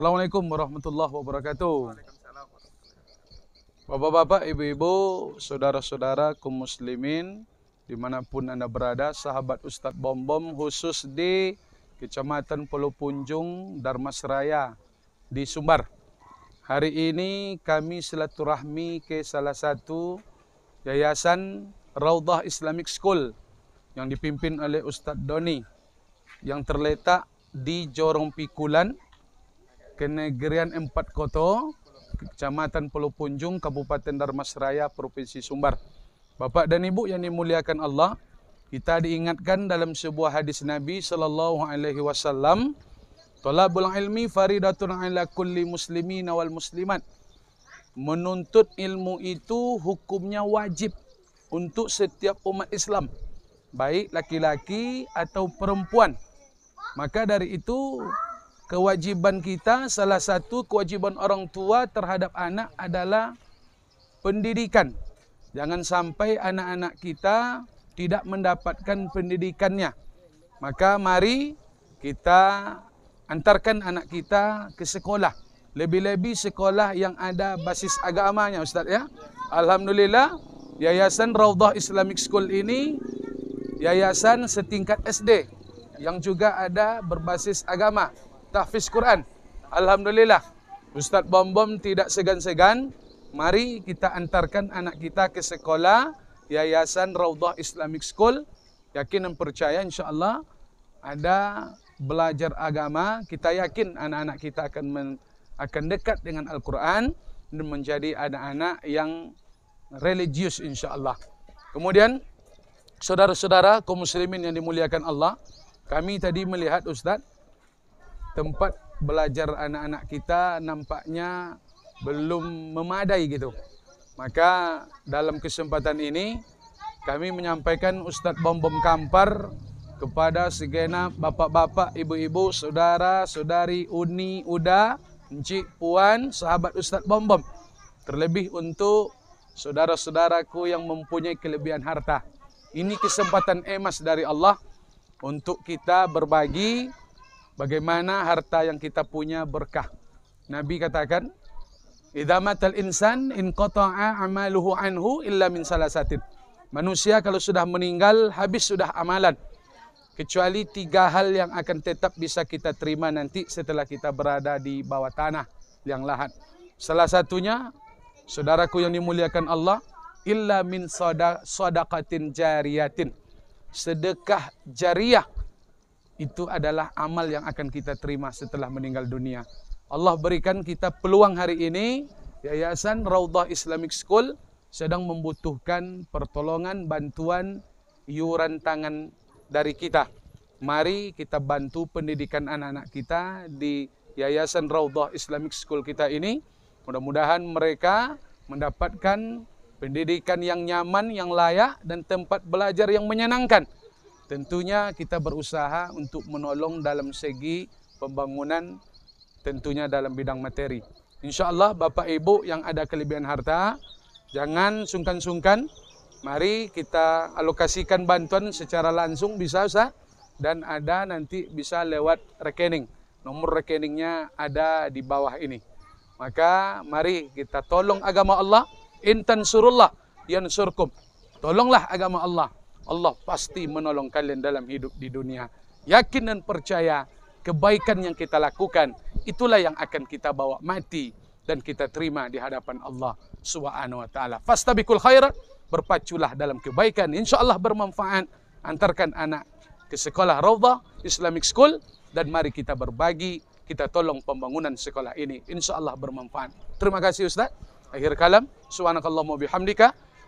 Assalamualaikum warahmatullahi wabarakatuh. Bapak-bapak, ibu-ibu, saudara-saudara kaum muslimin dimanapun anda berada, sahabat Ustaz Bombom khusus di Kecamatan Pulau Punjung, Darmasraya di Sumbar. Hari ini kami silaturahmi ke salah satu yayasan Raudah Islamic School yang dipimpin oleh Ustaz Doni yang terletak di Jorong Pikulan, Kenegerian Empat Koto, Kecamatan Pulau Punjung, Kabupaten Darmasraya, Provinsi Sumbar. Bapak dan Ibu yang dimuliakan Allah, kita diingatkan dalam sebuah hadis Nabi sallallahu alaihi wasallam, "Thalabul ilmi faridatun 'ala kulli muslimin awal muslimat." Menuntut ilmu itu hukumnya wajib untuk setiap umat Islam, baik laki-laki atau perempuan. Maka dari itu, kewajiban kita salah satu kewajiban orang tua terhadap anak adalah pendidikan. Jangan sampai anak-anak kita tidak mendapatkan pendidikannya. Maka mari kita antarkan anak kita ke sekolah. Lebih-lebih sekolah yang ada basis agamanya Ustaz ya. Alhamdulillah Yayasan Raudah Islamic School ini yayasan setingkat SD yang juga ada berbasis agama tahfiz Quran. Alhamdulillah. Ustaz Bombom tidak segan-segan. Mari kita antarkan anak kita ke sekolah Yayasan Raudah Islamic School. Yakin dan percaya insyaAllah ada belajar agama. Kita yakin anak-anak kita akan men, akan dekat dengan Al-Quran dan menjadi anak-anak yang religius insyaAllah. Kemudian, saudara-saudara kaum muslimin yang dimuliakan Allah, kami tadi melihat Ustaz, tempat belajar anak-anak kita nampaknya belum memadai gitu. Maka dalam kesempatan ini kami menyampaikan Ustaz Bombom Kampar kepada segenap bapak-bapak, ibu-ibu, saudara-saudari, uni, uda, encik, puan, sahabat Ustaz Bombom. Terlebih untuk saudara-saudaraku yang mempunyai kelebihan harta. Ini kesempatan emas dari Allah untuk kita berbagi bagaimana harta yang kita punya berkah. Nabi katakan, "Idza matal insan in qata'a 'amaluhu anhu illa min salasatin." Manusia kalau sudah meninggal, habis sudah amalan. Kecuali tiga hal yang akan tetap bisa kita terima nanti setelah kita berada di bawah tanah yang lahat. Salah satunya, saudaraku yang dimuliakan Allah, illa min sadaqatin jariyatin. Sedekah jariah itu adalah amal yang akan kita terima setelah meninggal dunia. Allah berikan kita peluang hari ini, Yayasan Raudah Islamic School sedang membutuhkan pertolongan, bantuan, yuran tangan dari kita. Mari kita bantu pendidikan anak-anak kita di Yayasan Raudah Islamic School kita ini. Mudah-mudahan mereka mendapatkan pendidikan yang nyaman, yang layak, dan tempat belajar yang menyenangkan. Tentunya kita berusaha untuk menolong dalam segi pembangunan tentunya dalam bidang materi. InsyaAllah Bapak Ibu yang ada kelebihan harta, jangan sungkan-sungkan. Mari kita alokasikan bantuan secara langsung bisa usah. Dan ada nanti bisa lewat rekening. Nomor rekeningnya ada di bawah ini. Maka mari kita tolong agama Allah. Intan surullah yansurkum. Tolonglah agama Allah. Allah pasti menolong kalian dalam hidup di dunia. Yakin dan percaya kebaikan yang kita lakukan itulah yang akan kita bawa mati dan kita terima di hadapan Allah Subhanahu wa taala. Fastabiqul khairat, berpaculah dalam kebaikan insyaallah bermanfaat. Antarkan anak ke sekolah Raudhah Islamic School dan mari kita berbagi, kita tolong pembangunan sekolah ini insyaallah bermanfaat. Terima kasih Ustaz. Akhir kalam, subhanakallahumma bihamdika